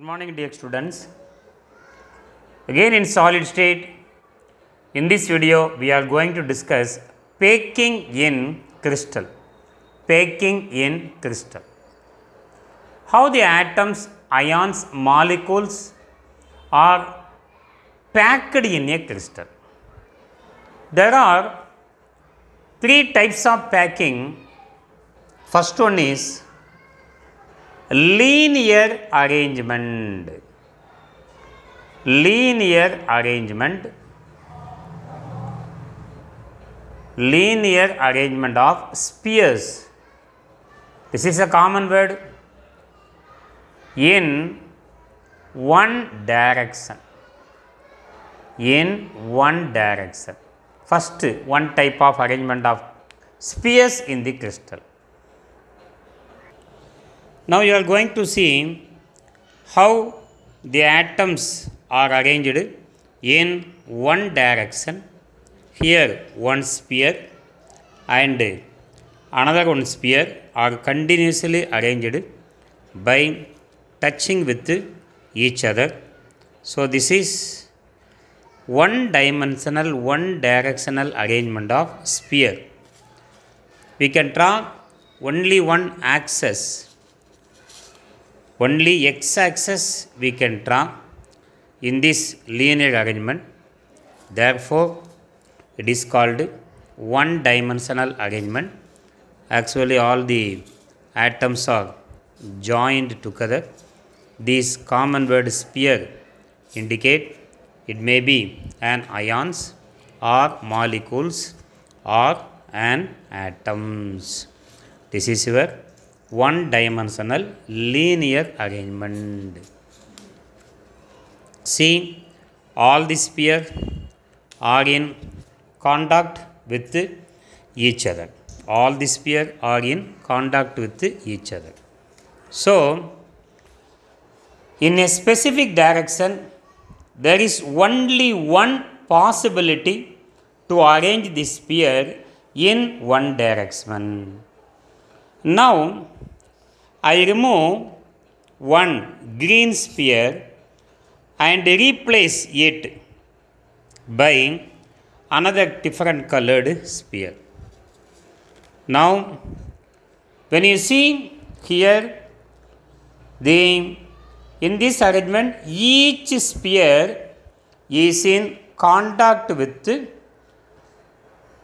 Good morning dear students. Again in solid state, in this video we are going to discuss packing in crystal. Packing in crystal. How the atoms, ions, molecules are packed in a crystal. There are three types of packing. First one is linear arrangement linear arrangement linear arrangement of spheres this is a common word in one direction in one direction first one type of arrangement of spheres in the crystal now you are going to see how the atoms are arranged in one direction. Here one sphere and another one sphere are continuously arranged by touching with each other. So this is one dimensional, one directional arrangement of sphere. We can draw only one axis only x axis we can draw in this linear arrangement therefore it is called one dimensional arrangement actually all the atoms are joined together this common word sphere indicate it may be an ions or molecules or an atoms this is your one dimensional linear arrangement. See, all the spheres are in contact with each other. All the spheres are in contact with each other. So, in a specific direction, there is only one possibility to arrange the sphere in one direction. Now I remove one green sphere and replace it by another different colored sphere. Now when you see here the in this arrangement each sphere is in contact with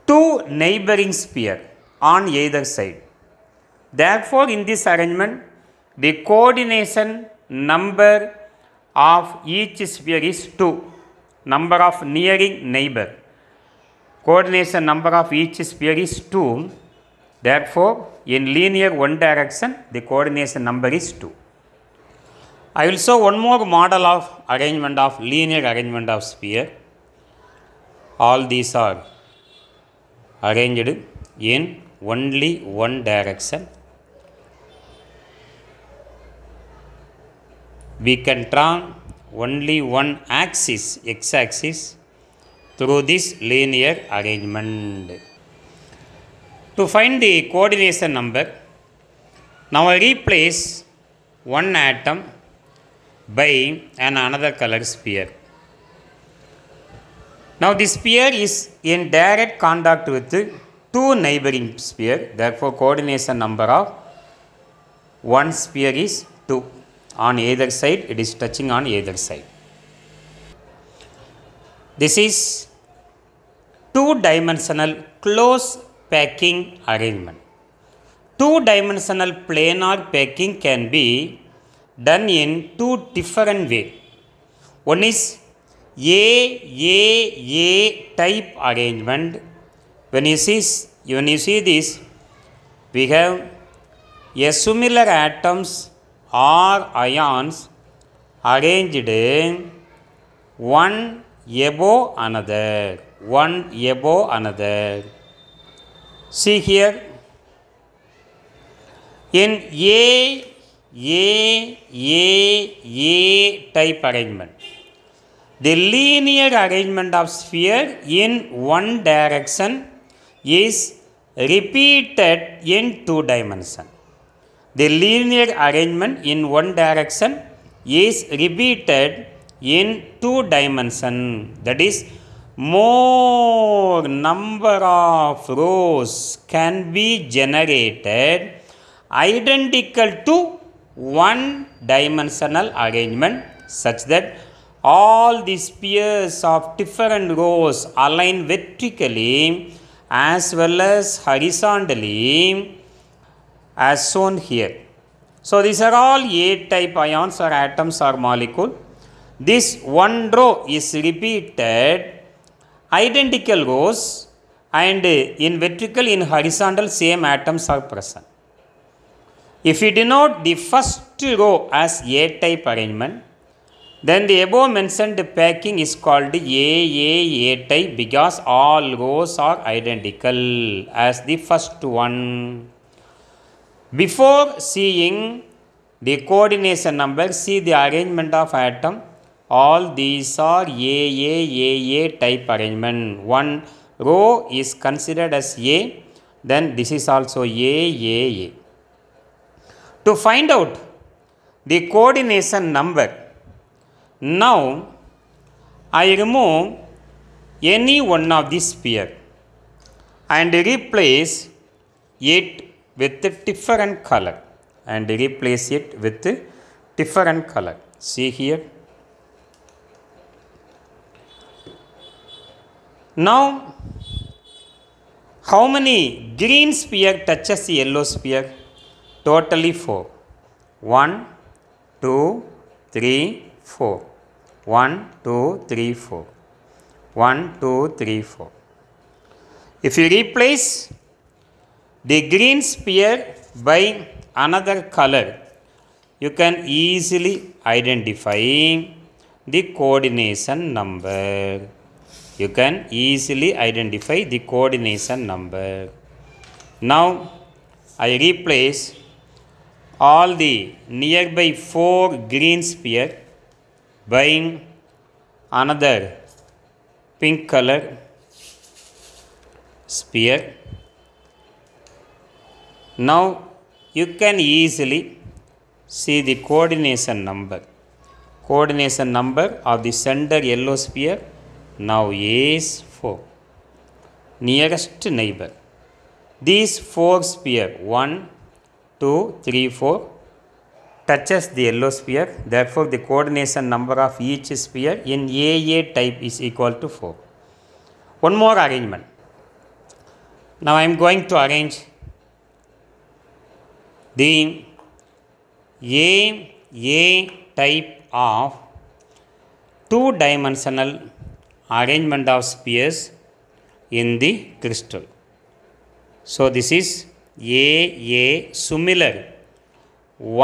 two neighboring sphere on either side. Therefore, in this arrangement, the coordination number of each sphere is 2, number of nearing neighbor. Coordination number of each sphere is 2. Therefore, in linear one direction, the coordination number is 2. I will show one more model of arrangement of linear arrangement of sphere. All these are arranged in only one direction we can draw only one axis, x axis, through this linear arrangement. To find the coordination number, now I replace one atom by an another color sphere. Now this sphere is in direct contact with two neighboring sphere, therefore coordination number of one sphere is 2 on either side it is touching on either side this is two dimensional close packing arrangement two dimensional planar packing can be done in two different way one is a a a type arrangement when you see when you see this we have a similar atoms R ions arranged one above another. One above another. See here. In A, A, A, A type arrangement. The linear arrangement of sphere in one direction is repeated in two dimension. The linear arrangement in one direction is repeated in two dimension that is more number of rows can be generated identical to one dimensional arrangement such that all the spheres of different rows align vertically as well as horizontally as shown here. So, these are all A type ions or atoms or molecule. This one row is repeated, identical rows and in vertical, in horizontal same atoms are present. If we denote the first row as A type arrangement, then the above mentioned packing is called AAA type because all rows are identical as the first one. Before seeing the coordination number, see the arrangement of atom. All these are AAAA type arrangement. One row is considered as A, then this is also AAA. To find out the coordination number, now I remove any one of this pair and replace it with a different color and replace it with a different color. See here. Now, how many green sphere touches yellow sphere? Totally 4. 1, 2, 3, 4. 1, 2, 3, 4. 1, 2, 3, 4. If you replace the green sphere by another color, you can easily identify the coordination number. You can easily identify the coordination number. Now, I replace all the nearby four green sphere by another pink color sphere now you can easily see the coordination number. Coordination number of the center yellow sphere now is 4. Nearest neighbor. These four sphere 1, 2, 3, 4 touches the yellow sphere. Therefore, the coordination number of each sphere in AA type is equal to 4. One more arrangement. Now I am going to arrange the A, A type of two dimensional arrangement of spheres in the crystal. So, this is A, A similar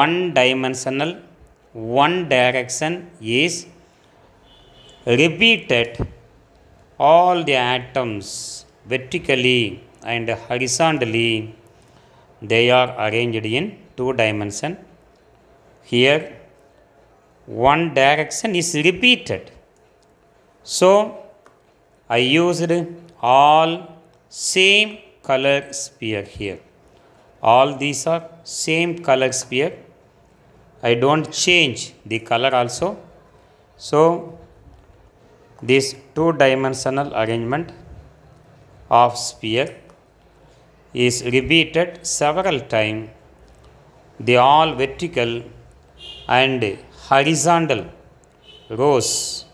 one dimensional one direction is repeated all the atoms vertically and horizontally they are arranged in two dimension here one direction is repeated so i used all same color sphere here all these are same color sphere i don't change the color also so this two dimensional arrangement of sphere is repeated several times. The all vertical and horizontal rows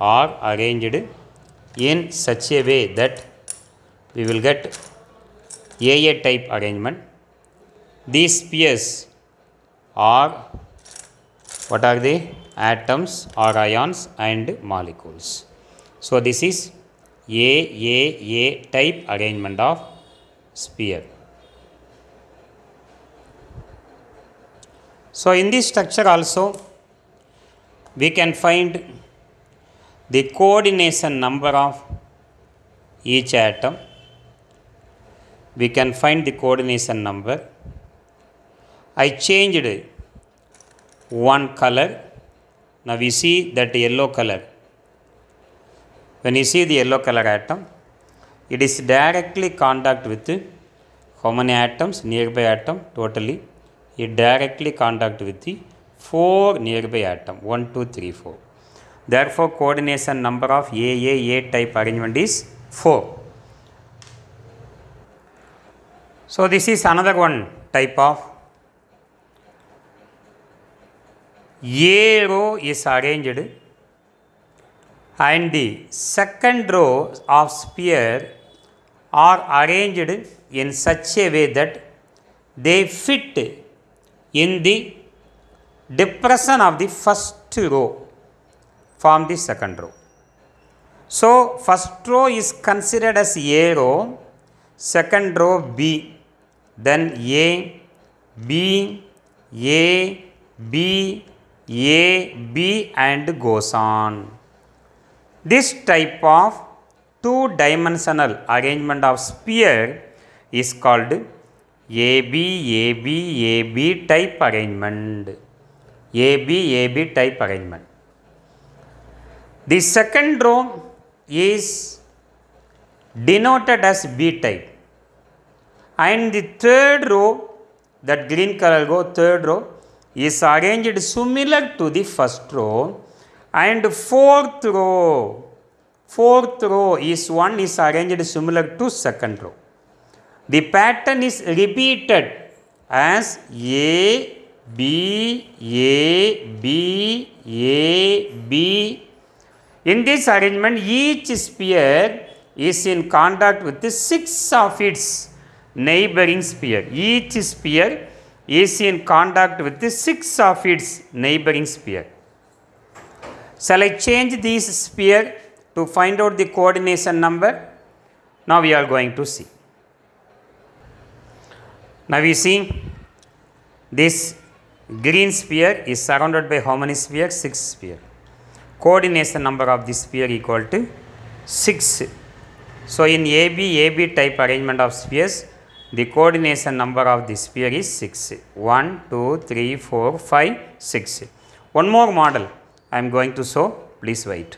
are arranged in such a way that we will get AA type arrangement. These spheres are what are they? Atoms or ions and molecules. So this is AAA type arrangement of sphere. So, in this structure also we can find the coordination number of each atom. We can find the coordination number. I changed one color. Now we see that yellow color. When you see the yellow color atom, it is directly contact with how many atoms nearby atom totally it directly contact with the four nearby atom 1 2 3 4 therefore coordination number of AAA type arrangement is 4 so this is another one type of A row is arranged and the second row of sphere are arranged in such a way that they fit in the depression of the first row from the second row. So, first row is considered as A row, second row B, then A, B, A, B, A, B and goes on. This type of two-dimensional arrangement of sphere is called AB AB AB type arrangement. AB AB type arrangement. The second row is denoted as B type and the third row that green color row third row is arranged similar to the first row and fourth row Fourth row is one is arranged similar to second row. The pattern is repeated as A, B, A, B, A, B. In this arrangement, each sphere is in contact with the six of its neighboring sphere. Each sphere is in contact with the six of its neighboring sphere. Shall I change this sphere to find out the coordination number now we are going to see now we see this green sphere is surrounded by how many spheres? 6 sphere coordination number of this sphere equal to 6 so in AB AB type arrangement of spheres the coordination number of this sphere is 6 1 2 3 4 5 6 one more model I am going to show please wait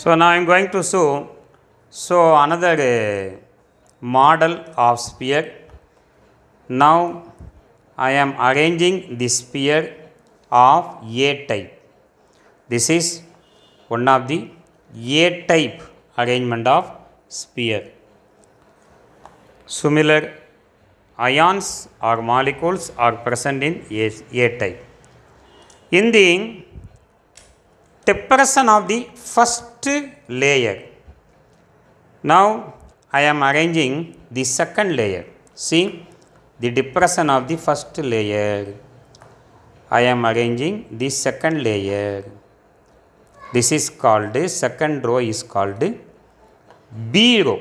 so now I am going to show so another uh, model of sphere. Now I am arranging the sphere of A type. This is one of the A type arrangement of sphere. Similar ions or molecules are present in A, A type. In the depression of the first layer. Now I am arranging the second layer. See the depression of the first layer. I am arranging the second layer. This is called, second row is called B row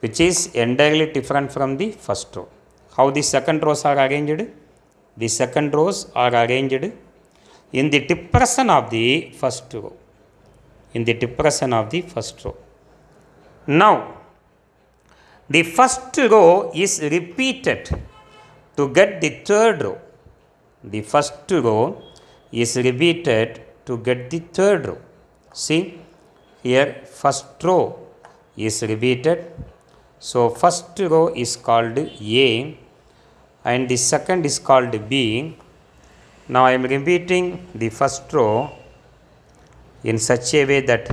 which is entirely different from the first row. How the second rows are arranged? The second rows are arranged in the depression of the first row in the depression of the first row now the first row is repeated to get the third row the first row is repeated to get the third row see here first row is repeated so first row is called a and the second is called b now I am repeating the first row in such a way that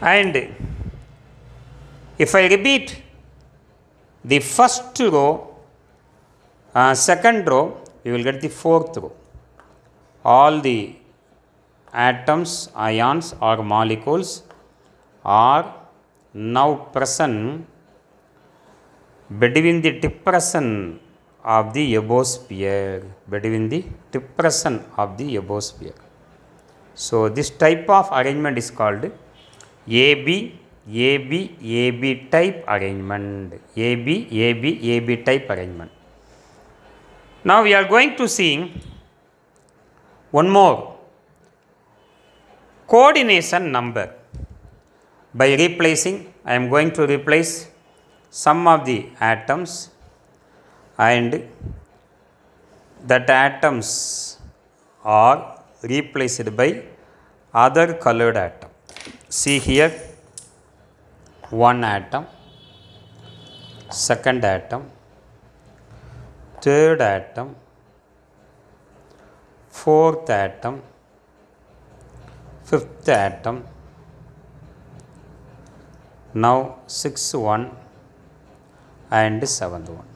and if I repeat the first row, uh, second row, you will get the fourth row. All the atoms, ions or molecules are now present between the depression of the above sphere between the depression of the above sphere. So, this type of arrangement is called AB, AB, AB type arrangement, AB, AB, AB type arrangement. Now, we are going to see one more coordination number. By replacing, I am going to replace some of the atoms and that atoms are replaced by other colored atom. See here one atom, second atom, third atom, fourth atom, fifth atom, now sixth one and seventh one.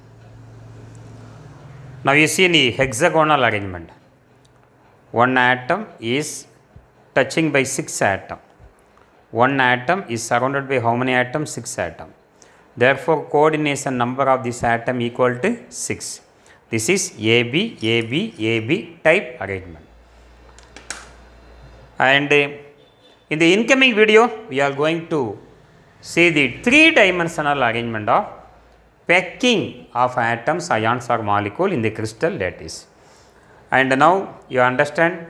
Now you see the hexagonal arrangement. One atom is touching by 6 atom. One atom is surrounded by how many atoms? 6 atom. Therefore, coordination number of this atom equal to 6. This is AB, AB, AB type arrangement. And uh, in the incoming video, we are going to see the three-dimensional arrangement of pecking of atoms, ions or molecule in the crystal lattice. And now you understand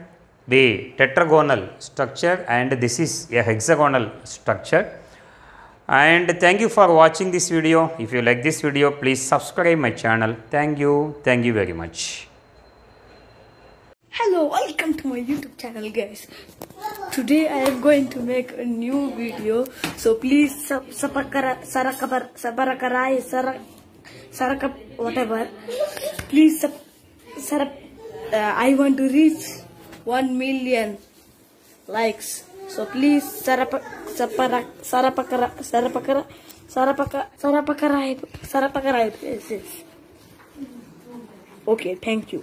the tetragonal structure and this is a hexagonal structure. And thank you for watching this video. If you like this video, please subscribe my channel. Thank you. Thank you very much. Hello, welcome to my YouTube channel guys today I am going to make a new video so please sub sabarakarai sarak whatever please sub sarap uh, I want to reach 1 million likes so please sarapak saparak sarapakara sarapakara sarapaka sarapakara, sarapakarai yes yes okay thank you